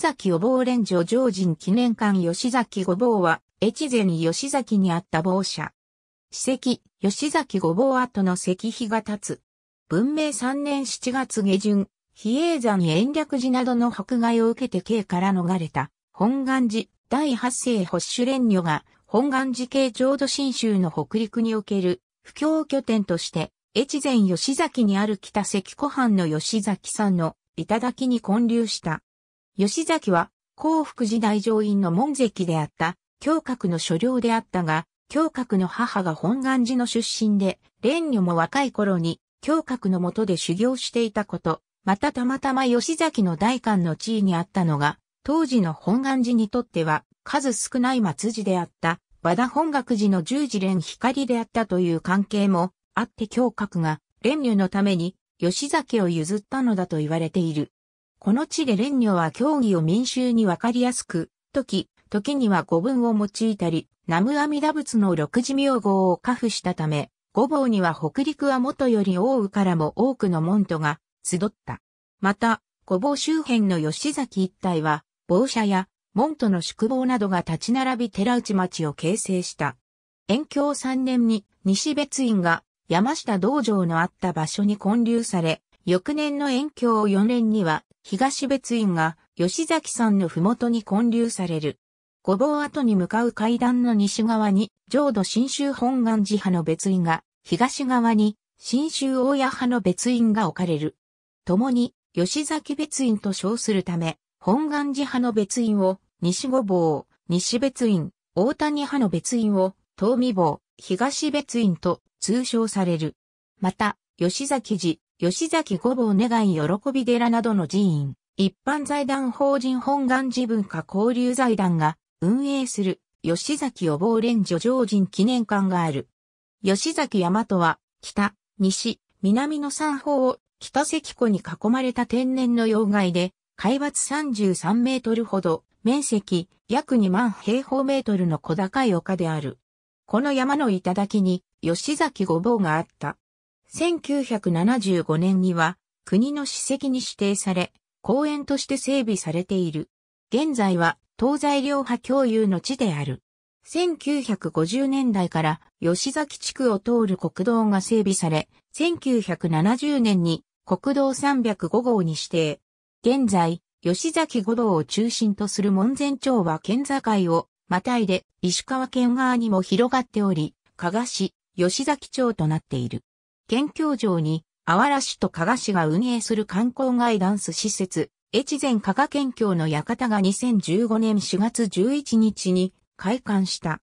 崎お坊連城常人記念館吉崎御坊は、越前吉崎にあった坊社。史跡、吉崎御坊跡の石碑が立つ。文明3年7月下旬、比叡山延暦寺などの迫害を受けて刑から逃れた、本願寺、第八世保守連女が、本願寺系浄土真宗の北陸における、布教拠点として、越前吉崎にある北関湖畔の吉崎さんの頂に建立した吉崎は、幸福寺大乗院の門跡であった、教閣の所領であったが、教閣の母が本願寺の出身で、蓮女も若い頃に、教閣の下で修行していたこと、またたまたま吉崎の大官の地位にあったのが、当時の本願寺にとっては、数少ない末寺であった、和田本学寺の十字蓮光であったという関係も、あって教閣が、蓮女のために、吉崎を譲ったのだと言われている。この地で蓮女は教義を民衆にわかりやすく、時、時には語文を用いたり、南無阿弥陀仏の六字名号を加付したため、五坊には北陸は元より大雨からも多くの門徒が集った。また、五坊周辺の吉崎一帯は、坊舎や門徒の宿坊などが立ち並び寺内町を形成した。延教3年に西別院が山下道場のあった場所に建立され、翌年の延教4年には、東別院が吉崎さんの麓に建立される。ごぼう跡に向かう階段の西側に、浄土真宗本願寺派の別院が、東側に、新州大谷派の別院が置かれる。共に、吉崎別院と称するため、本願寺派の別院を、西御坊、西別院、大谷派の別院を、東見坊、東別院と通称される。また、吉崎寺、吉崎五坊願い喜び寺などの寺院、一般財団法人本願寺文化交流財団が運営する吉崎予坊連女上人記念館がある。吉崎山とは、北、西、南の三方を北関湖に囲まれた天然の要害で、海抜33メートルほど、面積約2万平方メートルの小高い丘である。この山の頂に吉崎五坊があった。1975年には国の史跡に指定され、公園として整備されている。現在は東西両派共有の地である。1950年代から吉崎地区を通る国道が整備され、1970年に国道305号に指定。現在、吉崎五道を中心とする門前町は県境をまたいで石川県側にも広がっており、加賀市、吉崎町となっている。県境場に、あわら市と加賀市が運営する観光ガイダンス施設、越前加賀県境の館が2015年4月11日に開館した。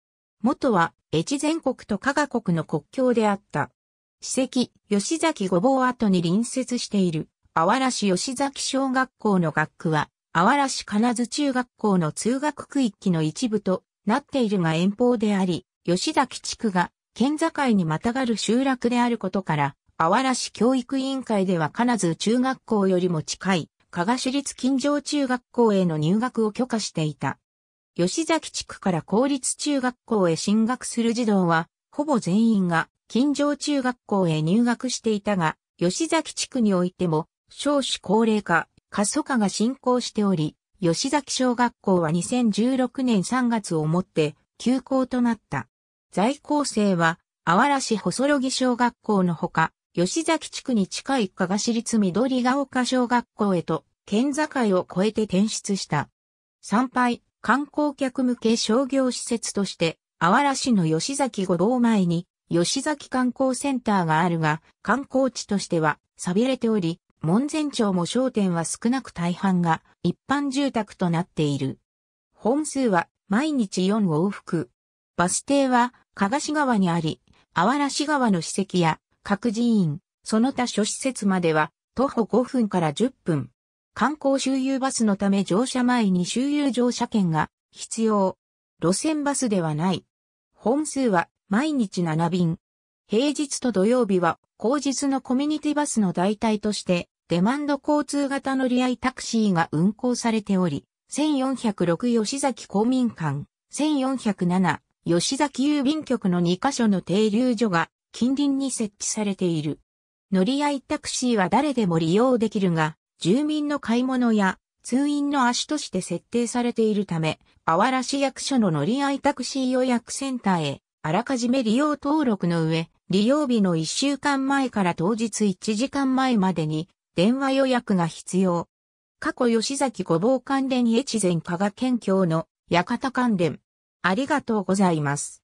元は越前国と加賀国の国境であった。史跡、吉崎ごぼう跡に隣接している、あわら市吉崎小学校の学区は、あわら市金津中学校の通学区域の一部となっているが遠方であり、吉崎地区が県境にまたがる集落であることから、あわら市教育委員会では金津中学校よりも近い、加賀市立近城中学校への入学を許可していた。吉崎地区から公立中学校へ進学する児童は、ほぼ全員が近城中学校へ入学していたが、吉崎地区においても少子高齢化、過疎化が進行しており、吉崎小学校は2016年3月をもって休校となった。在校生は、あわら市細ろ木小学校のほか、吉崎地区に近い加賀市立緑ヶ丘小学校へと、県境を越えて転出した。参拝、観光客向け商業施設として、あわら市の吉崎五道前に、吉崎観光センターがあるが、観光地としては、錆びれており、門前町も商店は少なく大半が一般住宅となっている。本数は毎日4往復。バス停は加賀市川にあり、あわら市川の史跡や、各寺院、その他諸施設までは、徒歩5分から10分。観光周遊バスのため乗車前に周遊乗車券が必要。路線バスではない。本数は毎日7便。平日と土曜日は、後日のコミュニティバスの代替として、デマンド交通型乗り合いタクシーが運行されており、1406吉崎公民館、1407吉崎郵便局の2カ所の停留所が近隣に設置されている。乗り合いタクシーは誰でも利用できるが、住民の買い物や通院の足として設定されているため、あわら市役所の乗り合いタクシー予約センターへ、あらかじめ利用登録の上、利用日の1週間前から当日1時間前までに電話予約が必要。過去吉崎ごぼう関連越前加賀県境の館関連。ありがとうございます。